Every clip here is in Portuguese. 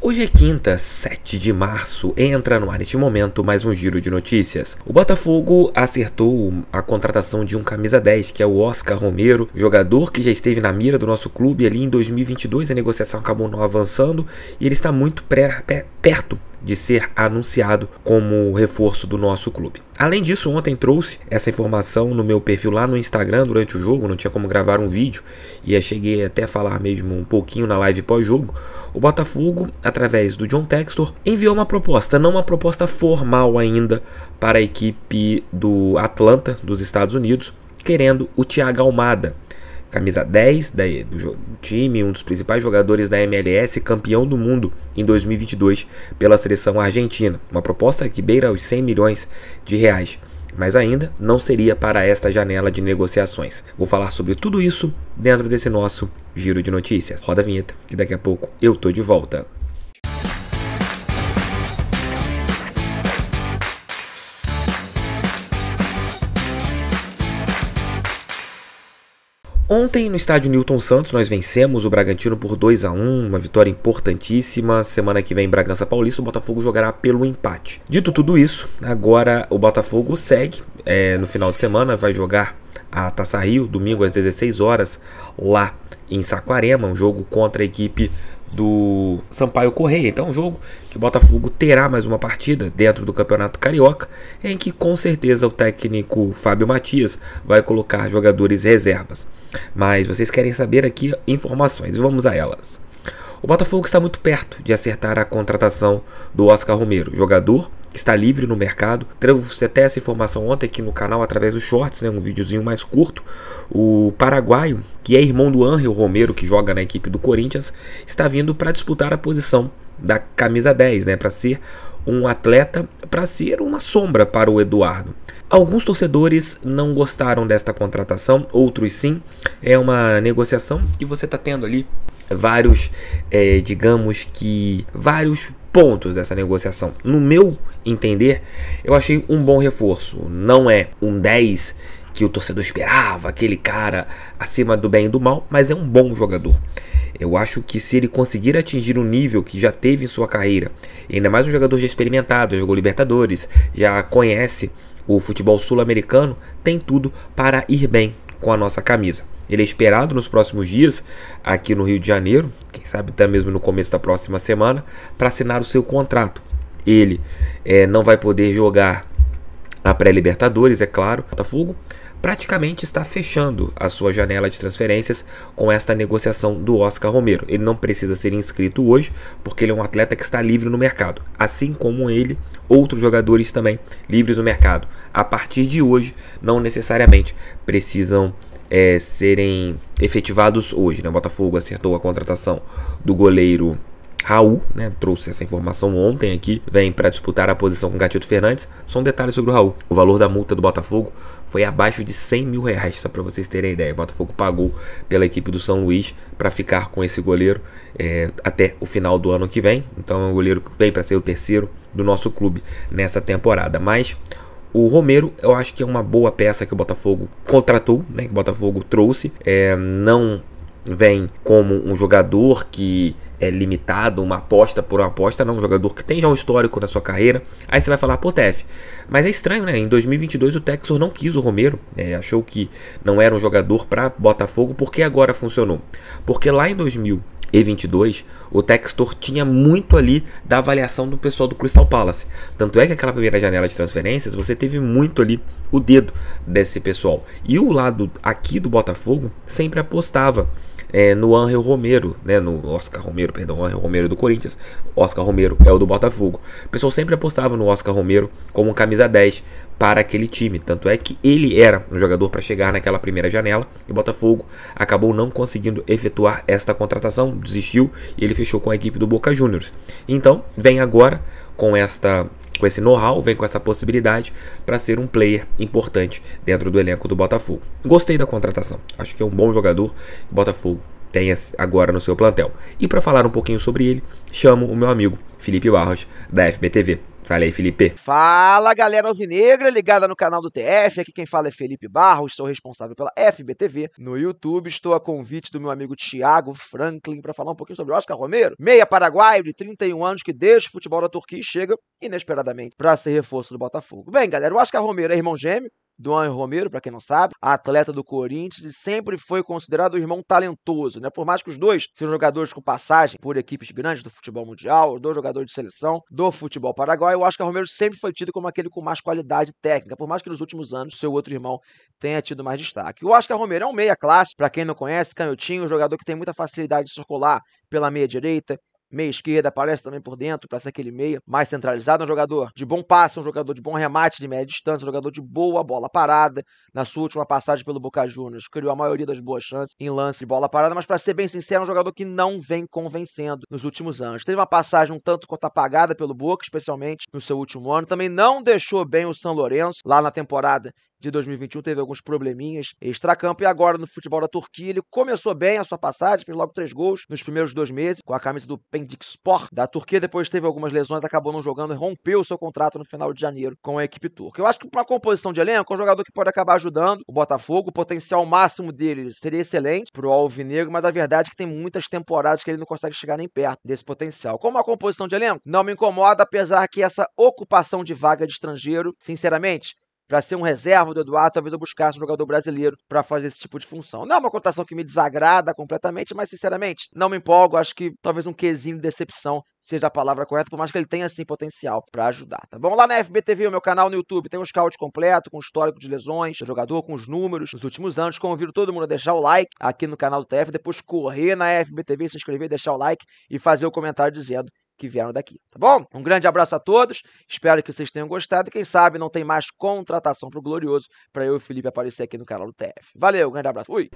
Hoje é quinta, 7 de março, entra no ar neste momento mais um giro de notícias. O Botafogo acertou a contratação de um camisa 10, que é o Oscar Romero, jogador que já esteve na mira do nosso clube ali em 2022, a negociação acabou não avançando e ele está muito pré, perto de ser anunciado como reforço do nosso clube. Além disso, ontem trouxe essa informação no meu perfil lá no Instagram durante o jogo, não tinha como gravar um vídeo e cheguei até a falar mesmo um pouquinho na live pós-jogo. O Botafogo, através do John Textor, enviou uma proposta, não uma proposta formal ainda para a equipe do Atlanta, dos Estados Unidos, querendo o Thiago Almada, camisa 10 da, do, time, um dos principais jogadores da MLS, campeão do mundo em 2022 pela seleção argentina. Uma proposta que beira os 100 milhões de reais, mas ainda não seria para esta janela de negociações. Vou falar sobre tudo isso dentro desse nosso giro de notícias. Roda a vinheta que daqui a pouco eu tô de volta. Ontem no estádio Newton Santos nós vencemos o Bragantino por 2 a 1, uma vitória importantíssima. Semana que vem em Bragança Paulista o Botafogo jogará pelo empate. Dito tudo isso, agora o Botafogo segue é, no final de semana vai jogar a Taça Rio domingo às 16 horas lá em Saquarema, um jogo contra a equipe do Sampaio Correia. Então, é um jogo que o Botafogo terá mais uma partida dentro do Campeonato Carioca, em que com certeza o técnico Fábio Matias vai colocar jogadores reservas. Mas vocês querem saber aqui informações, vamos a elas. O Botafogo está muito perto de acertar a contratação do Oscar Romero, jogador que está livre no mercado. Trouxe até essa informação ontem aqui no canal através dos shorts, né, um videozinho mais curto. O paraguaio, que é irmão do Angel Romero, que joga na equipe do Corinthians, está vindo para disputar a posição da camisa 10, né, para ser um atleta, para ser uma sombra para o Eduardo. Alguns torcedores não gostaram desta contratação, outros sim. É uma negociação que você está tendo ali vários, é, digamos que, vários pontos dessa negociação. No meu entender, eu achei um bom reforço. Não é um 10 que o torcedor esperava, aquele cara acima do bem e do mal, mas é um bom jogador. Eu acho que se ele conseguir atingir o nível que já teve em sua carreira, ainda mais um jogador já experimentado, já jogou Libertadores, já conhece o futebol sul-americano, tem tudo para ir bem com a nossa camisa. Ele é esperado nos próximos dias aqui no Rio de Janeiro, quem sabe até mesmo no começo da próxima semana, para assinar o seu contrato. Ele é, não vai poder jogar na pré-Libertadores, é claro, o Botafogo praticamente está fechando a sua janela de transferências com esta negociação do Oscar Romero. Ele não precisa ser inscrito hoje, porque ele é um atleta que está livre no mercado. Assim como ele, outros jogadores também livres no mercado. A partir de hoje, não necessariamente precisam é, serem efetivados hoje. Né? O Botafogo acertou a contratação do goleiro Raul, né, trouxe essa informação ontem aqui, vem para disputar a posição com Gatito Fernandes. Só um detalhe sobre o Raul: o valor da multa do Botafogo foi abaixo de 100 mil reais, só para vocês terem ideia. O Botafogo pagou pela equipe do São Luís para ficar com esse goleiro é, até o final do ano que vem. Então é um goleiro que vem para ser o terceiro do nosso clube nessa temporada. Mas o Romero, eu acho que é uma boa peça que o Botafogo contratou, né, que o Botafogo trouxe. É, não vem como um jogador que é, limitado, uma aposta por uma aposta, não. Um jogador que tem já um histórico na sua carreira. Aí você vai falar, pô, Tef, mas é estranho, né? Em 2022 o Texor não quis o Romero, né? achou que não era um jogador para Botafogo, porque agora funcionou. Porque lá em 2000 e22, o Textor tinha muito ali da avaliação do pessoal do Crystal Palace. Tanto é que aquela primeira janela de transferências, você teve muito ali o dedo desse pessoal. E o lado aqui do Botafogo sempre apostava é, no Angel Romero, né, no Oscar Romero, perdão, Angel Romero do Corinthians, Oscar Romero é o do Botafogo. O pessoal sempre apostava no Oscar Romero como camisa 10, para aquele time. Tanto é que ele era um jogador para chegar naquela primeira janela e o Botafogo acabou não conseguindo efetuar esta contratação, desistiu e ele fechou com a equipe do Boca Juniors. Então, vem agora com esta com esse know-how, vem com essa possibilidade para ser um player importante dentro do elenco do Botafogo. Gostei da contratação. Acho que é um bom jogador que o Botafogo tem agora no seu plantel. E para falar um pouquinho sobre ele, chamo o meu amigo Felipe Barros da FBTV. Fala aí, Felipe. Fala, galera alvinegra ligada no canal do TF. Aqui quem fala é Felipe Barros, sou responsável pela FBTV. No YouTube, estou a convite do meu amigo Thiago Franklin para falar um pouquinho sobre Oscar Romero, meia paraguaio de 31 anos que deixa o futebol da Turquia e chega, inesperadamente, para ser reforço do Botafogo. Bem, galera, o Oscar Romero é irmão gêmeo Duan Romero, para quem não sabe, atleta do Corinthians e sempre foi considerado um irmão talentoso, né? Por mais que os dois sejam jogadores com passagem por equipes grandes do futebol mundial, dois jogadores de seleção do futebol paraguai, eu acho que o Romero sempre foi tido como aquele com mais qualidade técnica, por mais que nos últimos anos seu outro irmão tenha tido mais destaque. O Oscar Romero é um meia classe, para quem não conhece, canhotinho, um jogador que tem muita facilidade de circular pela meia direita, meia esquerda, aparece também por dentro para ser aquele meia mais centralizado. É um jogador de bom passe, é um jogador de bom remate de média distância, é um jogador de boa bola parada. Na sua última passagem pelo Boca Juniors, criou a maioria das boas chances em lance de bola parada, mas para ser bem sincero, é um jogador que não vem convencendo nos últimos anos. Teve uma passagem um tanto quanto apagada pelo Boca, especialmente no seu último ano. Também não deixou bem o São Lourenço lá na temporada de 2021 teve alguns probleminhas extracampo e agora no futebol da Turquia ele começou bem a sua passagem, fez logo três gols nos primeiros dois meses com a camisa do Pendikspor da Turquia, depois teve algumas lesões, acabou não jogando e rompeu seu contrato no final de janeiro com a equipe turca. Eu acho que para uma composição de elenco, é um jogador que pode acabar ajudando o Botafogo, o potencial máximo dele seria excelente pro Alvinegro, mas a verdade é que tem muitas temporadas que ele não consegue chegar nem perto desse potencial. Como a composição de elenco, não me incomoda, apesar que essa ocupação de vaga de estrangeiro, sinceramente, para ser um reserva do Eduardo, talvez eu buscasse um jogador brasileiro para fazer esse tipo de função. Não é uma cotação que me desagrada completamente, mas sinceramente, não me empolgo. Acho que talvez um quesinho de decepção seja a palavra correta, por mais que ele tenha assim potencial para ajudar, tá bom? Lá na FBTV, o meu canal no YouTube, tem um scout completo, com histórico de lesões, jogador, com os números nos últimos anos. Convido todo mundo a deixar o like aqui no canal do TF, depois correr na FBTV, se inscrever, deixar o like e fazer o comentário dizendo que vieram daqui, tá bom? Um grande abraço a todos, espero que vocês tenham gostado e quem sabe não tem mais contratação pro Glorioso para eu e o Felipe aparecer aqui no canal do TF. Valeu, um grande abraço, fui!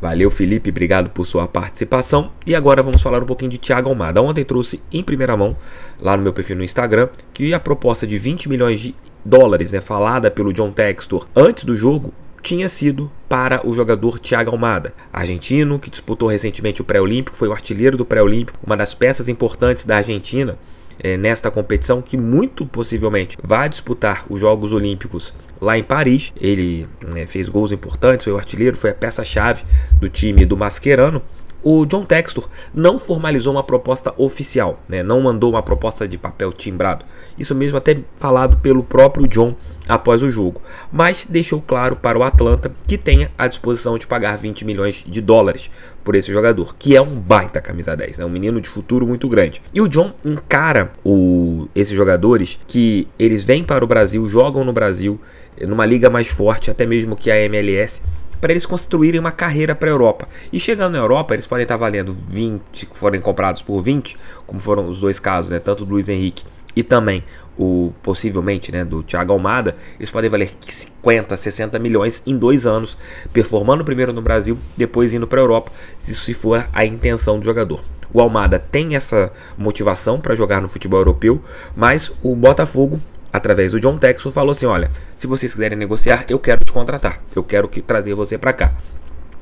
Valeu, Felipe, obrigado por sua participação. E agora vamos falar um pouquinho de Thiago Almada. Ontem trouxe em primeira mão, lá no meu perfil no Instagram, que a proposta de 20 milhões de dólares, né, falada pelo John Textor antes do jogo, tinha sido para o jogador Thiago Almada. Argentino, que disputou recentemente o Pré-Olímpico, foi o artilheiro do Pré-Olímpico, uma das peças importantes da Argentina é, nesta competição, que muito possivelmente vai disputar os Jogos Olímpicos lá em Paris. Ele eh, fez gols importantes, foi o artilheiro, foi a peça-chave do time do Mascherano o John Textor não formalizou uma proposta oficial, né? não mandou uma proposta de papel timbrado. Isso mesmo até falado pelo próprio John após o jogo, mas deixou claro para o Atlanta que tenha a disposição de pagar 20 milhões de dólares por esse jogador, que é um baita camisa 10, né? um menino de futuro muito grande. E o John encara o, esses jogadores que eles vêm para o Brasil, jogam no Brasil, numa liga mais forte, até mesmo que a MLS, para eles construírem uma carreira para a Europa. E chegando na Europa, eles podem estar valendo 20, forem comprados por 20, como foram os dois casos, né? Tanto do Luiz Henrique e também o possivelmente né, do Thiago Almada, eles podem valer 50, 60 milhões em dois anos, performando primeiro no Brasil, depois indo para a Europa, se isso for a intenção do jogador. O Almada tem essa motivação para jogar no futebol europeu, mas o Botafogo através do John Texel, falou assim: olha, se vocês quiserem negociar, eu quero te contratar, eu quero que, trazer você para cá.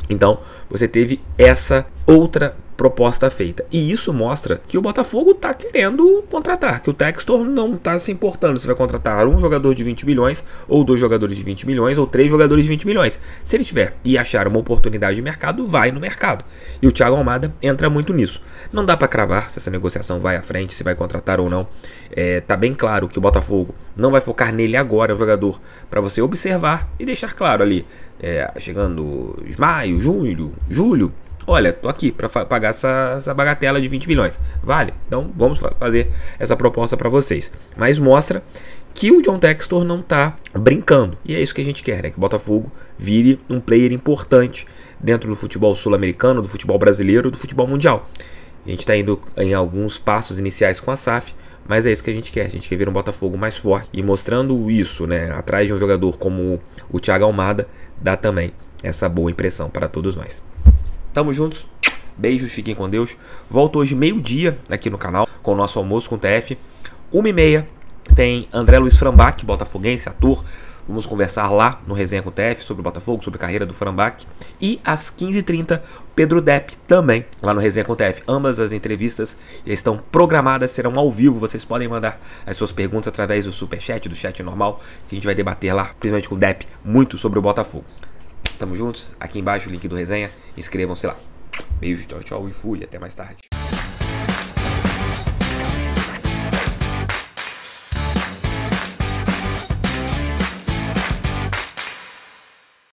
Então, você teve essa outra proposta feita. E isso mostra que o Botafogo está querendo contratar, que o Textor não está se importando se vai contratar um jogador de 20 milhões, ou dois jogadores de 20 milhões, ou três jogadores de 20 milhões. Se ele tiver e achar uma oportunidade de mercado, vai no mercado. E o Thiago Almada entra muito nisso. Não dá para cravar se essa negociação vai à frente, se vai contratar ou não. É, tá bem claro que o Botafogo não vai focar nele agora, é o jogador, para você observar e deixar claro ali, é, chegando maio, junho, julho, Olha, tô aqui para pagar essa, essa bagatela de 20 milhões. Vale? Então vamos fazer essa proposta para vocês. Mas mostra que o John Textor não está brincando. E é isso que a gente quer, né? Que o Botafogo vire um player importante dentro do futebol sul-americano, do futebol brasileiro, do futebol mundial. A gente está indo em alguns passos iniciais com a SAF, mas é isso que a gente quer. A gente quer ver um Botafogo mais forte. E mostrando isso, né? Atrás de um jogador como o Thiago Almada, dá também essa boa impressão para todos nós. Tamo juntos. Beijos, fiquem com Deus. Volto hoje meio-dia aqui no canal com o nosso almoço com o TF. Uma e meia tem André Luiz Frambach, botafoguense, ator. Vamos conversar lá no Resenha com o TF sobre o Botafogo, sobre a carreira do Frambach. E às 15h30, Pedro Depp também, lá no Resenha com o TF. Ambas as entrevistas estão programadas, serão ao vivo. Vocês podem mandar as suas perguntas através do superchat, do chat normal, que a gente vai debater lá, principalmente com o Depp, muito sobre o Botafogo. Tamo juntos. Aqui embaixo o link do resenha. Inscrevam-se lá. Beijo, tchau, tchau e fui. Até mais tarde.